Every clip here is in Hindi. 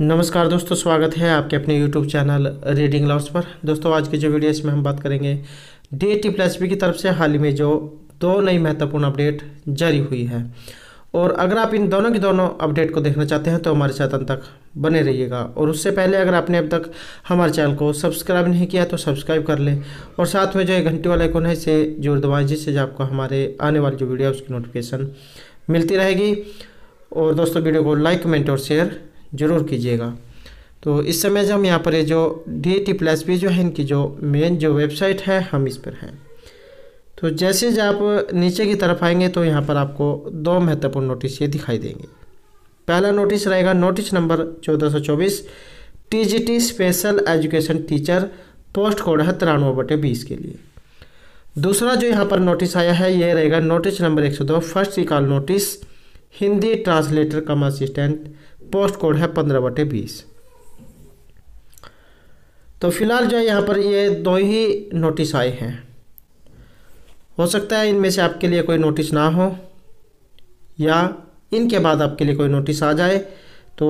नमस्कार दोस्तों स्वागत है आपके अपने यूट्यूब चैनल रीडिंग लॉस पर दोस्तों आज की जो वीडियो इसमें हम बात करेंगे डी टी प्लस बी की तरफ से हाल ही में जो दो नई महत्वपूर्ण अपडेट जारी हुई है और अगर आप इन दोनों की दोनों अपडेट को देखना चाहते हैं तो हमारे साथ अंत तक बने रहिएगा और उससे पहले अगर आपने अब तक हमारे चैनल को सब्सक्राइब नहीं किया तो सब्सक्राइब कर लें और साथ में जो एक घंटी वाला कोने है इसे जोर दबाएं जिससे जो आपको हमारे आने वाली जो वीडियो है उसकी नोटिफिकेशन मिलती रहेगी और दोस्तों वीडियो को लाइक कमेंट और शेयर ज़रूर कीजिएगा तो इस समय जो हम यहाँ पर ये जो डी टी प्लस पी जो है इनकी जो मेन जो वेबसाइट है हम इस पर हैं तो जैसे जब आप नीचे की तरफ आएंगे तो यहाँ पर आपको दो महत्वपूर्ण नोटिस ये दिखाई देंगे पहला नोटिस रहेगा नोटिस नंबर चौदह सौ चौबीस T G T special education teacher post code है तिरानवे बटे बीस के लिए दूसरा जो यहाँ पर नोटिस आया है ये रहेगा नोटिस नंबर एक सौ दो first recall notice Hindi translator cum assistant post code है पंद्रह बटे बीस तो फिलहाल जो है यहाँ पर ये दो ही नोटिस आए हैं हो सकता है इनमें से आपके लिए कोई नोटिस ना हो या इनके बाद आपके लिए कोई नोटिस आ जाए तो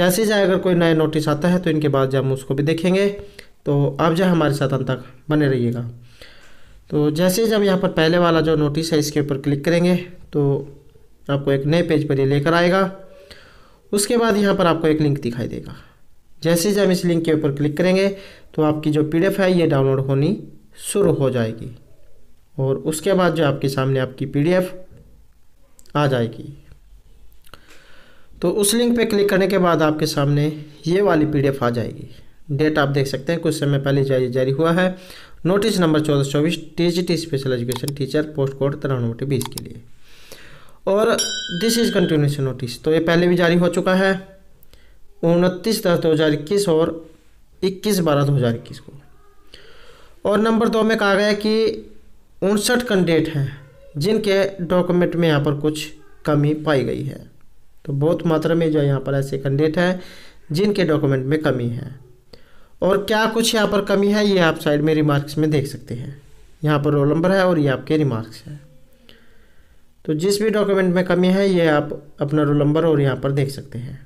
जैसे जाए अगर कोई नया नोटिस आता है तो इनके बाद जब हम उसको भी देखेंगे तो आप जो हमारे साथ अंत तक बने रहिएगा तो जैसे जब यहाँ पर पहले वाला जो नोटिस है इसके ऊपर क्लिक करेंगे तो आपको एक नए पेज पर ये लेकर आएगा उसके बाद यहाँ पर आपको एक लिंक दिखाई देगा जैसे जब हम इस लिंक के ऊपर क्लिक करेंगे तो आपकी जो पी है ये डाउनलोड होनी शुरू हो जाएगी और उसके बाद जो आपके सामने आपकी पी आ जाएगी तो उस लिंक पे क्लिक करने के बाद आपके सामने ये वाली पी आ जाएगी डेट आप देख सकते हैं कुछ समय पहले जारी जारी हुआ है नोटिस नंबर चौदह चौबीस T special education teacher post code तिरानवे बीस के लिए और दिस इज़ कंटिन्यूशन नोटिस तो ये पहले भी जारी हो चुका है उनतीस दस दो हज़ार इक्कीस और इक्कीस बारह दो हज़ार इक्कीस को और नंबर दो में कहा गया कि उनसठ कैंडिडेट हैं जिनके डॉक्यूमेंट में यहाँ पर कुछ कमी पाई गई है तो बहुत मात्रा में जो यहाँ पर ऐसे कैंडिडेट हैं जिनके डॉक्यूमेंट में कमी है और क्या कुछ यहाँ पर कमी है ये आप साइड में रिमार्क्स में देख सकते हैं यहाँ पर रोल नंबर है और ये आपके रिमार्क्स हैं तो जिस भी डॉक्यूमेंट में कमी है ये आप अपना रोल नंबर और यहाँ पर देख सकते हैं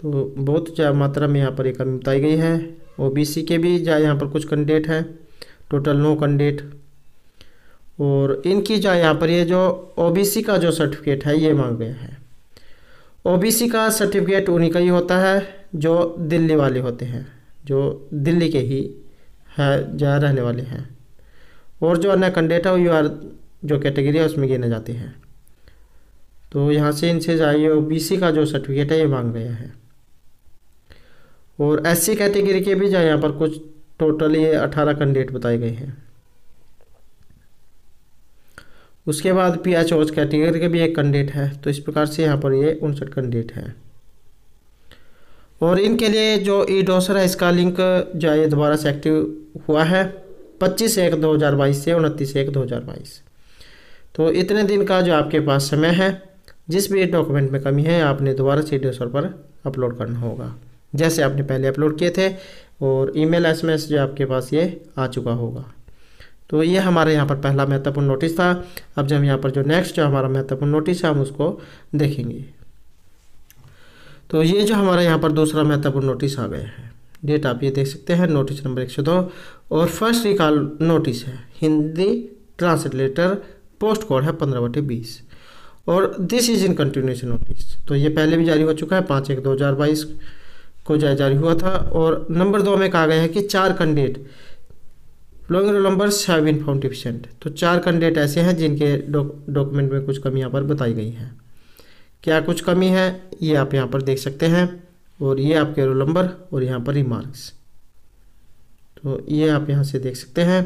तो बहुत ज़्यादा मात्रा में यहाँ पर ये कमी बताई गई है ओबीसी के भी जहाँ यहाँ पर कुछ कैंडिडेट हैं टोटल नौ कैंडिडेट और इनकी जहाँ यहाँ पर ये जो ओबीसी का जो सर्टिफिकेट है ये मांग गया है ओबीसी का सर्टिफिकेट उन्हीं का ही होता है जो दिल्ली वाले होते हैं जो दिल्ली के ही है जहाँ रहने वाले हैं और जो अन्य है वो यू आर जो कैटेगरी है उसमें गिने जाते हैं तो यहाँ से इनसे जाइए ओ का जो सर्टिफिकेट है ये मांग रहे हैं और एस कैटेगरी के भी जो यहाँ पर कुछ टोटल ये अठारह कैंडिडेट बताए गए हैं उसके बाद पी एच ओज कैटेगरी के भी एक कैंडिडेट है तो इस प्रकार से यहाँ पर ये उनसठ कैंडिडेट हैं और इनके लिए जो ई e डोसर है इसका लिंक जो है दोबारा से एक्टिव हुआ है पच्चीस एक दो हज़ार बाईस से उनतीस एक दो हज़ार बाईस तो इतने दिन का जो आपके पास समय है जिस भी डॉक्यूमेंट में कमी है आपने दोबारा सी डी पर अपलोड करना होगा जैसे आपने पहले अपलोड किए थे और ईमेल एसएमएस जो आपके पास ये आ चुका होगा तो ये हमारे यहाँ पर पहला महत्वपूर्ण नोटिस था अब जब यहाँ पर जो नेक्स्ट जो हमारा महत्वपूर्ण नोटिस है हम उसको देखेंगे तो ये जो हमारे यहाँ पर दूसरा महत्वपूर्ण नोटिस आ गया है डेट आप ये देख सकते हैं नोटिस नंबर दो और फर्स्ट रिकॉल नोटिस है हिंदी ट्रांसलेटर पोस्ट कोड है पंद्रह बटे बीस और this is in continuation notice तो ये पहले भी जारी हो चुका है पाँच एक दो हज़ार बाईस को जारी हुआ था और नंबर दो में कहा गया है कि चार candidate long roll number seven बीन तो चार कैंडिडेट ऐसे हैं जिनके डॉक्यूमेंट में कुछ कमी यहाँ पर बताई गई है क्या कुछ कमी है ये आप यहाँ पर देख सकते हैं और ये आपके रोल नंबर और यहाँ पर ही मार्क्स तो ये आप यहाँ से देख सकते हैं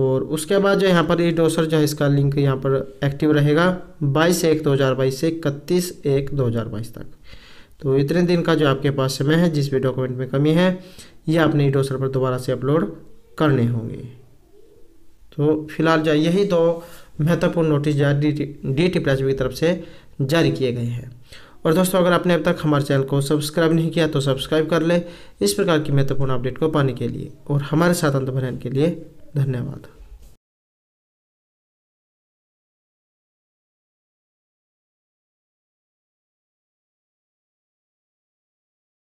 और उसके बाद जो यहाँ पर ये डोसर जो है इसका लिंक यहाँ पर एक्टिव रहेगा 22 एक 2022 से 31 एक 2022 तक तो इतने दिन का जो आपके पास समय है जिस भी डॉक्यूमेंट में कमी है ये आपने ई डोसर पर दोबारा से अपलोड करने होंगे तो फिलहाल जो यही दो महत्वपूर्ण नोटिस जारी डी टी, टी की तरफ से जारी किए गए हैं और दोस्तों अगर आपने अब तक हमारे चैनल को सब्सक्राइब नहीं किया तो सब्सक्राइब कर लें इस प्रकार की महत्वपूर्ण अपडेट को पाने के लिए और हमारे साथ अंत भरने के लिए धन्यवाद